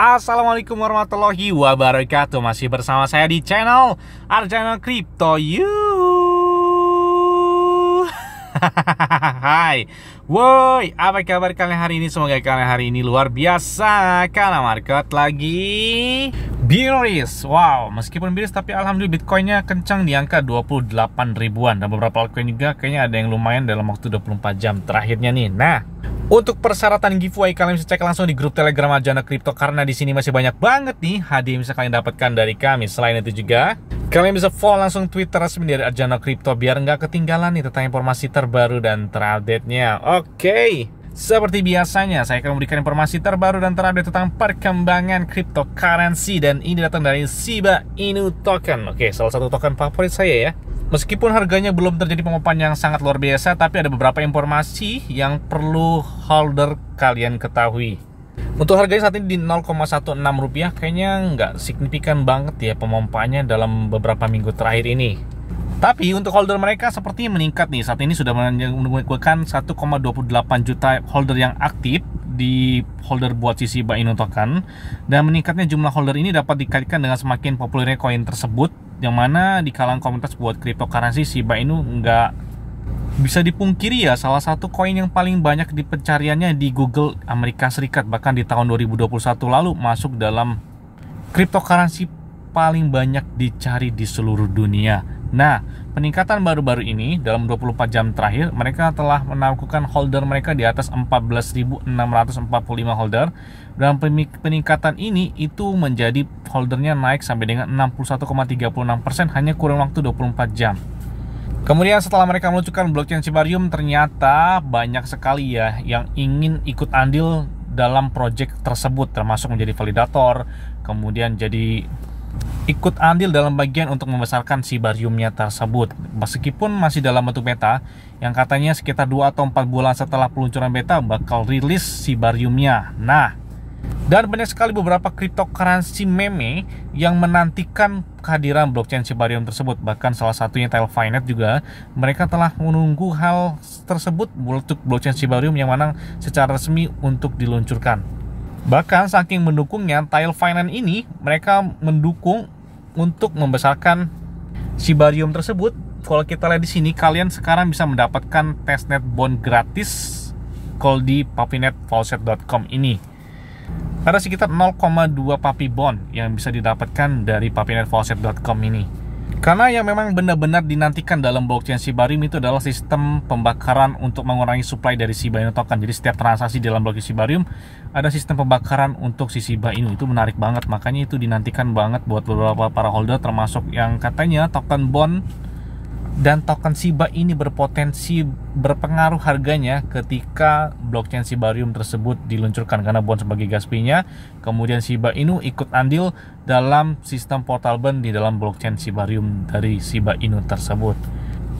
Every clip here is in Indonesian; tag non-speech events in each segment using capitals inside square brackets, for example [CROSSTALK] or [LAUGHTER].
Assalamualaikum warahmatullahi wabarakatuh Masih bersama saya di channel Arjana Crypto You [LAUGHS] Hai Woi, apa kabar kalian hari ini? Semoga kalian hari ini luar biasa Karena market lagi biris. wow Meskipun biris tapi alhamdulillah Bitcoinnya kencang di angka 28 ribuan Dan beberapa altcoin juga kayaknya ada yang lumayan dalam waktu 24 jam terakhirnya nih Nah, untuk persyaratan giveaway kalian bisa cek langsung di grup Telegram Ajana Crypto karena di sini masih banyak banget nih hadiah yang bisa kalian dapatkan dari kami. Selain itu juga kalian bisa follow langsung Twitter resmi dari Ajana Crypto biar nggak ketinggalan nih tentang informasi terbaru dan terupdate-nya. Oke. Okay. Seperti biasanya, saya akan memberikan informasi terbaru dan terupdate tentang perkembangan cryptocurrency dan ini datang dari Shiba Inu token. Oke, salah satu token favorit saya ya. Meskipun harganya belum terjadi pengupahan yang sangat luar biasa, tapi ada beberapa informasi yang perlu holder kalian ketahui. Untuk harganya saat ini di 0,16 rupiah kayaknya nggak signifikan banget ya pemompanya dalam beberapa minggu terakhir ini. Tapi untuk holder mereka sepertinya meningkat nih. Saat ini sudah menunjukkan 1,28 juta holder yang aktif di holder buat sisi Shiba token kan. dan meningkatnya jumlah holder ini dapat dikaitkan dengan semakin populernya koin tersebut yang mana di kalangan komunitas buat cryptocurrency Shiba Inu nggak bisa dipungkiri ya salah satu koin yang paling banyak di pencariannya di Google Amerika Serikat bahkan di tahun 2021 lalu masuk dalam cryptocurrency paling banyak dicari di seluruh dunia. Nah, Peningkatan baru-baru ini dalam 24 jam terakhir mereka telah menaruhkan holder mereka di atas 14.645 holder dan peningkatan ini itu menjadi holdernya naik sampai dengan 61,36% hanya kurang waktu 24 jam. Kemudian setelah mereka meluncurkan blockchain Cibarium ternyata banyak sekali ya yang ingin ikut andil dalam proyek tersebut termasuk menjadi validator, kemudian jadi ikut andil dalam bagian untuk membesarkan si bariumnya tersebut. Meskipun masih dalam bentuk beta, yang katanya sekitar 2 atau 4 bulan setelah peluncuran beta bakal rilis si bariumnya. Nah, dan banyak sekali beberapa cryptocurrency meme yang menantikan kehadiran blockchain Sibarium tersebut. Bahkan salah satunya Finance juga, mereka telah menunggu hal tersebut untuk blockchain Sibarium yang mana secara resmi untuk diluncurkan. Bahkan saking mendukungnya, Tile Finance ini mereka mendukung untuk membesarkan Sibarium tersebut. Kalau kita lihat di sini, kalian sekarang bisa mendapatkan testnet bond gratis kalau di papinetfalset.com ini. Ada sekitar 0,2 papi bond yang bisa didapatkan dari papinetfalset.com ini. Karena yang memang benar-benar dinantikan dalam blockchain Sibarium itu adalah sistem pembakaran untuk mengurangi supply dari Shiba Inu token. Jadi setiap transaksi dalam blockchain Sibarium ada sistem pembakaran untuk si Shiba Inu. Itu menarik banget. Makanya itu dinantikan banget buat beberapa para holder termasuk yang katanya token bond dan token Shiba ini berpotensi berpengaruh harganya ketika blockchain Sibarium tersebut diluncurkan karena Bond sebagai gaspinya kemudian Shiba Inu ikut andil dalam sistem portal bond di dalam blockchain Sibarium dari Shiba Inu tersebut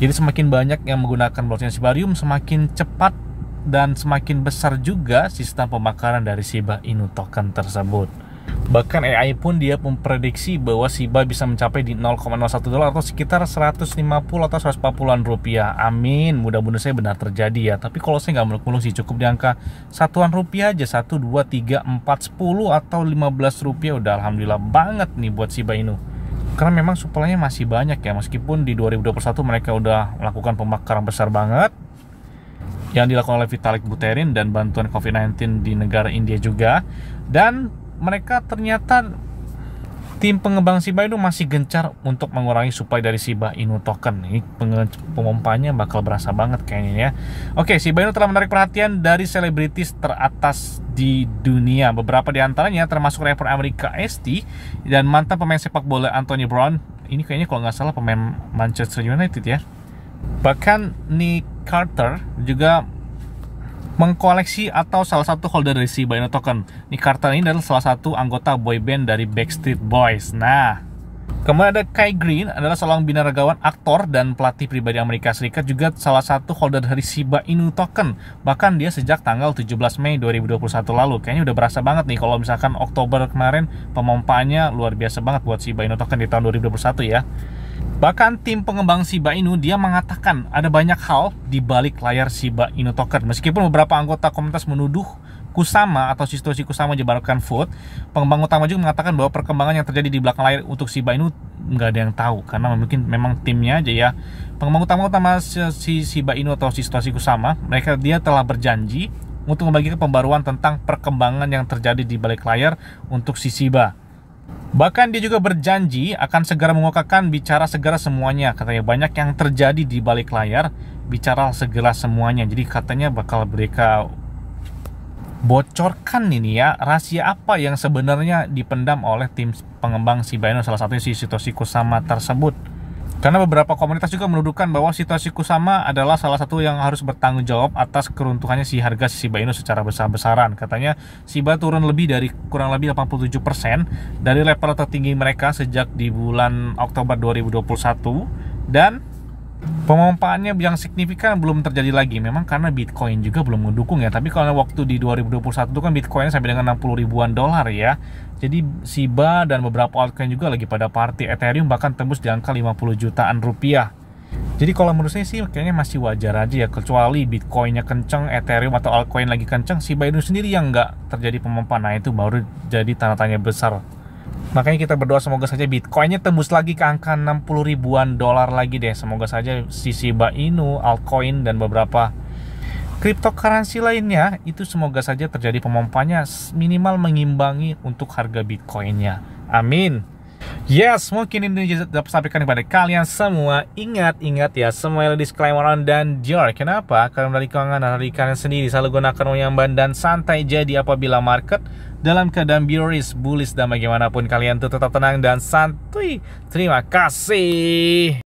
jadi semakin banyak yang menggunakan blockchain Sibarium semakin cepat dan semakin besar juga sistem pemakaran dari Shiba Inu token tersebut Bahkan AI pun dia memprediksi bahwa Shiba bisa mencapai di 0,01 dolar atau sekitar 150 atau 140-an rupiah. Amin, mudah-mudahan saya benar terjadi ya. Tapi kalau saya nggak muluk-muluk sih, cukup di angka satuan rupiah aja. 1, 2, 3, 4, 10 atau 15 rupiah udah Alhamdulillah banget nih buat Shiba Inu karena memang suplainya masih banyak ya meskipun di 2021 mereka udah melakukan pembakaran besar banget yang dilakukan oleh Vitalik Buterin dan bantuan COVID-19 di negara India juga dan mereka ternyata tim pengembang Shiba Inu masih gencar untuk mengurangi supply dari Shiba Inu token. Ini pemompanya bakal berasa banget kayaknya ya. Oke, Shiba Inu telah menarik perhatian dari selebritis teratas di dunia. Beberapa di antaranya termasuk rapper Amerika ST dan mantan pemain sepak bola Anthony Brown. Ini kayaknya kalau nggak salah pemain Manchester United ya. Bahkan Nick Carter juga mengkoleksi atau salah satu holder dari si Baino Token. Nick Carter ini adalah salah satu anggota boy band dari Backstreet Boys. Nah, Kemudian ada Kai Green, adalah seorang binaragawan, aktor, dan pelatih pribadi Amerika Serikat, juga salah satu holder dari Shiba Inu Token. Bahkan dia sejak tanggal 17 Mei 2021 lalu. Kayaknya udah berasa banget nih kalau misalkan Oktober kemarin pemompaannya luar biasa banget buat Shiba Inu Token di tahun 2021 ya. Bahkan tim pengembang Shiba Inu dia mengatakan ada banyak hal di balik layar Shiba Inu token. Meskipun beberapa anggota komunitas menuduh Kusama atau situasi Kusama jebarkan food, pengembang utama juga mengatakan bahwa perkembangan yang terjadi di belakang layar untuk Shiba Inu nggak ada yang tahu karena mungkin memang timnya aja ya. Pengembang utama-utama si Shiba Inu atau situasi Kusama, mereka dia telah berjanji untuk membagikan pembaruan tentang perkembangan yang terjadi di balik layar untuk si Shiba. Bahkan dia juga berjanji akan segera mengungkapkan bicara segera semuanya. Katanya banyak yang terjadi di balik layar, bicara segera semuanya. Jadi katanya bakal mereka bocorkan ini ya rahasia apa yang sebenarnya dipendam oleh tim pengembang si Inu salah satunya si Satoshi Kusama tersebut. Karena beberapa komunitas juga menuduhkan bahwa situasi Kusama adalah salah satu yang harus bertanggung jawab atas keruntuhannya si harga Shiba Inu secara besar-besaran. Katanya Shiba turun lebih dari kurang lebih 87% dari level tertinggi mereka sejak di bulan Oktober 2021 dan pemompaannya yang signifikan belum terjadi lagi memang karena Bitcoin juga belum mendukung ya tapi kalau waktu di 2021 itu kan Bitcoin sampai dengan 60 ribuan dolar ya jadi Siba dan beberapa altcoin juga lagi pada party Ethereum bahkan tembus di angka 50 jutaan rupiah jadi kalau menurut saya sih kayaknya masih wajar aja ya kecuali Bitcoinnya kenceng, Ethereum atau altcoin lagi kenceng, Siba itu sendiri yang nggak terjadi pemompaan nah itu baru jadi tanda tanya besar Makanya kita berdoa semoga saja Bitcoinnya tembus lagi ke angka 60 ribuan dolar lagi deh. Semoga saja Shiba Inu, altcoin dan beberapa cryptocurrency lainnya itu semoga saja terjadi pemompanya minimal mengimbangi untuk harga Bitcoinnya. Amin. Yes, mungkin ini dapat sampaikan kepada kalian semua. Ingat-ingat ya, semua yang disclaimer on dan jor Kenapa? Karena dari keuangan dan dari kalian sendiri selalu gunakan uang yang dan santai. Jadi apabila market dalam keadaan bioris, bullish, dan bagaimanapun kalian tuh tetap tenang dan santuy. Terima kasih.